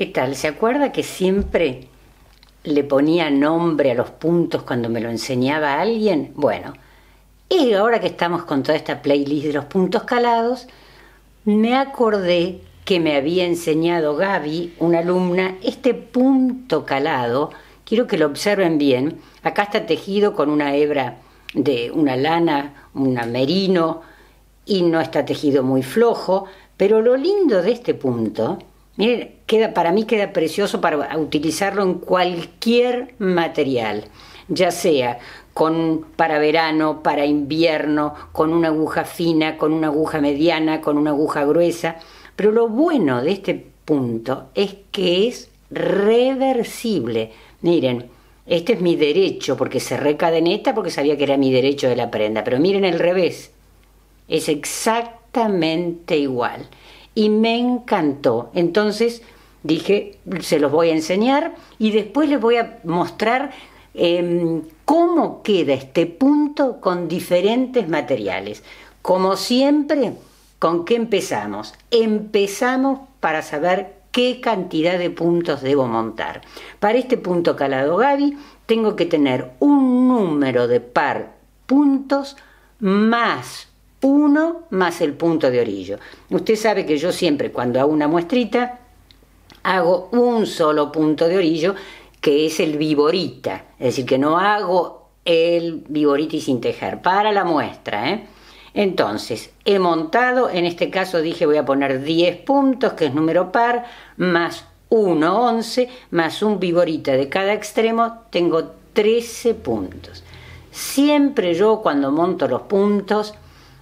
¿Qué tal? ¿Se acuerda que siempre le ponía nombre a los puntos cuando me lo enseñaba a alguien? Bueno, y ahora que estamos con toda esta playlist de los puntos calados, me acordé que me había enseñado Gaby, una alumna, este punto calado. Quiero que lo observen bien. Acá está tejido con una hebra de una lana, un merino, y no está tejido muy flojo, pero lo lindo de este punto Miren, queda, para mí queda precioso para utilizarlo en cualquier material, ya sea para verano, para invierno, con una aguja fina, con una aguja mediana, con una aguja gruesa. Pero lo bueno de este punto es que es reversible. Miren, este es mi derecho, porque se esta, porque sabía que era mi derecho de la prenda. Pero miren el revés. Es exactamente igual y me encantó. Entonces dije, se los voy a enseñar y después les voy a mostrar em, cómo queda este punto con diferentes materiales. Como siempre, ¿con qué empezamos? Empezamos para saber qué cantidad de puntos debo montar. Para este punto calado Gaby, tengo que tener un número de par puntos más 1 más el punto de orillo. Usted sabe que yo siempre cuando hago una muestrita hago un solo punto de orillo que es el viborita, es decir, que no hago el viborita y sin tejer para la muestra. ¿eh? Entonces, he montado, en este caso dije voy a poner 10 puntos, que es número par, más 1, 11, más un viborita de cada extremo, tengo 13 puntos. Siempre yo cuando monto los puntos,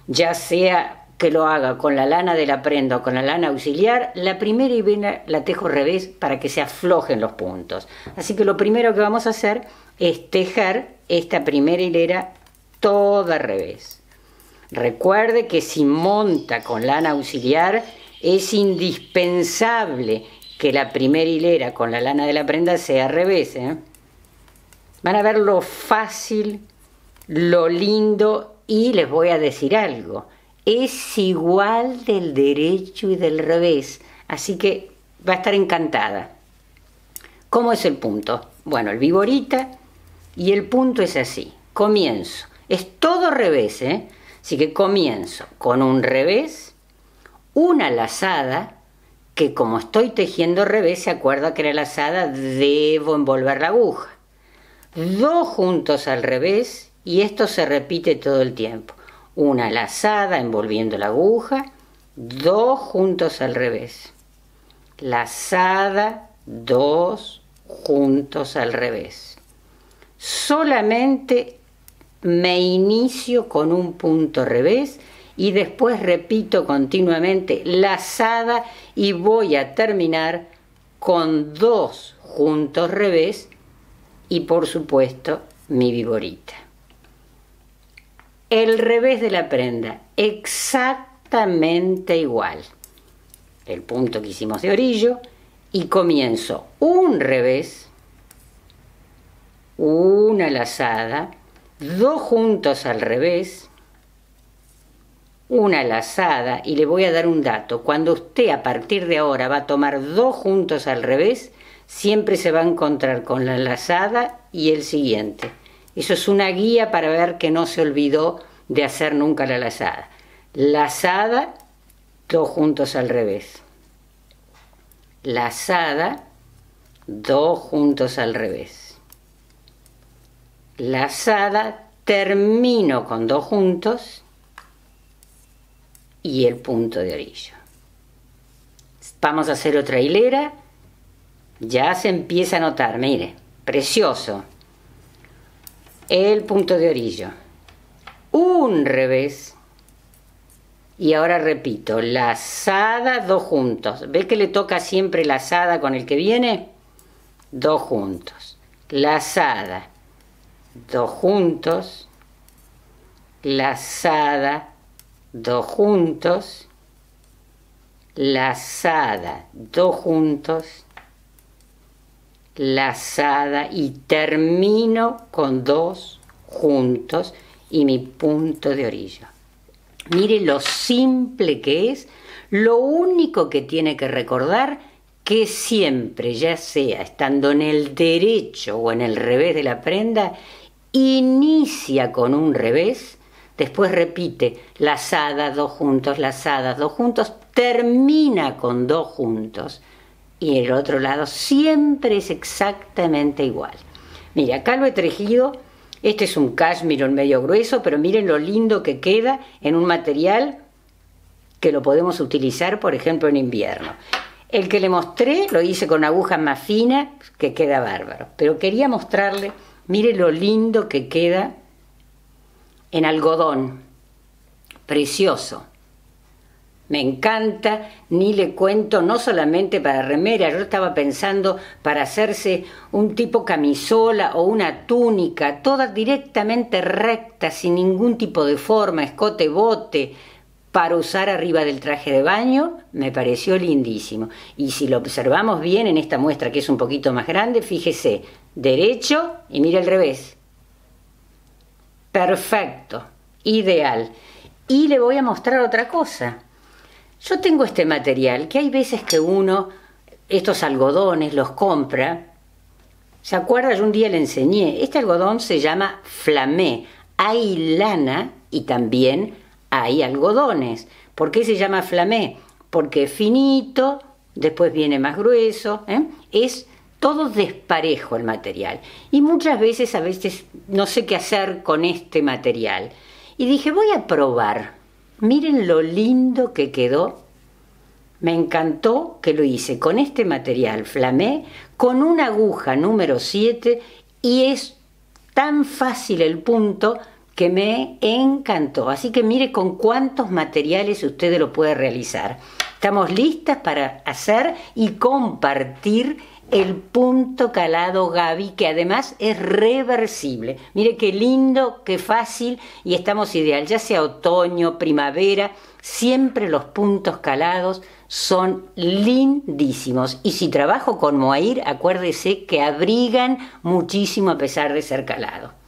ya sea que lo haga con la lana de la prenda o con la lana auxiliar, la primera hilera la tejo revés para que se aflojen los puntos. Así que lo primero que vamos a hacer es tejer esta primera hilera toda revés. Recuerde que si monta con lana auxiliar es indispensable que la primera hilera con la lana de la prenda sea revés. ¿eh? Van a ver lo fácil, lo lindo y les voy a decir algo, es igual del derecho y del revés, así que va a estar encantada. ¿Cómo es el punto? Bueno, el viborita y el punto es así, comienzo. Es todo revés, ¿eh? Así que comienzo con un revés, una lazada, que como estoy tejiendo revés, se acuerda que la lazada, debo envolver la aguja. Dos juntos al revés y esto se repite todo el tiempo. Una lazada envolviendo la aguja, dos juntos al revés. Lazada, dos juntos al revés. Solamente me inicio con un punto revés y después repito continuamente lazada y voy a terminar con dos juntos revés y por supuesto mi viborita. El revés de la prenda, exactamente igual. El punto que hicimos de orillo y comienzo un revés, una lazada, dos juntos al revés, una lazada y le voy a dar un dato. Cuando usted a partir de ahora va a tomar dos juntos al revés, siempre se va a encontrar con la lazada y el siguiente. Eso es una guía para ver que no se olvidó de hacer nunca la lazada. Lazada, dos juntos al revés. Lazada, dos juntos al revés. Lazada, termino con dos juntos y el punto de orillo. Vamos a hacer otra hilera. Ya se empieza a notar, mire, precioso el punto de orillo, un revés, y ahora repito, lazada, dos juntos. ve que le toca siempre lazada con el que viene? Dos juntos. Lazada, dos juntos. Lazada, dos juntos. Lazada, dos juntos lazada y termino con dos juntos y mi punto de orilla. Mire lo simple que es, lo único que tiene que recordar que siempre, ya sea estando en el derecho o en el revés de la prenda, inicia con un revés, después repite lazada, dos juntos, lazada dos juntos, termina con dos juntos y el otro lado siempre es exactamente igual. Mira, acá lo he tejido, este es un cashmere medio grueso, pero miren lo lindo que queda en un material que lo podemos utilizar, por ejemplo, en invierno. El que le mostré lo hice con agujas más finas, que queda bárbaro. Pero quería mostrarle, mire lo lindo que queda en algodón. Precioso me encanta, ni le cuento, no solamente para remera, yo estaba pensando para hacerse un tipo camisola o una túnica, toda directamente recta, sin ningún tipo de forma, escote, bote, para usar arriba del traje de baño, me pareció lindísimo. Y si lo observamos bien en esta muestra que es un poquito más grande, fíjese, derecho y mira al revés. Perfecto, ideal. Y le voy a mostrar otra cosa yo tengo este material que hay veces que uno, estos algodones, los compra. ¿Se acuerda? Yo un día le enseñé. Este algodón se llama flamé. Hay lana y también hay algodones. ¿Por qué se llama flamé? Porque es finito, después viene más grueso. ¿eh? Es todo desparejo el material. Y muchas veces, a veces, no sé qué hacer con este material. Y dije, voy a probar. Miren lo lindo que quedó. Me encantó que lo hice con este material flamé, con una aguja número 7 y es tan fácil el punto que me encantó. Así que mire con cuántos materiales ustedes lo puede realizar. Estamos listas para hacer y compartir el punto calado Gaby, que además es reversible. Mire qué lindo, qué fácil y estamos ideal, ya sea otoño, primavera, siempre los puntos calados son lindísimos. Y si trabajo con Moair, acuérdese que abrigan muchísimo a pesar de ser calado.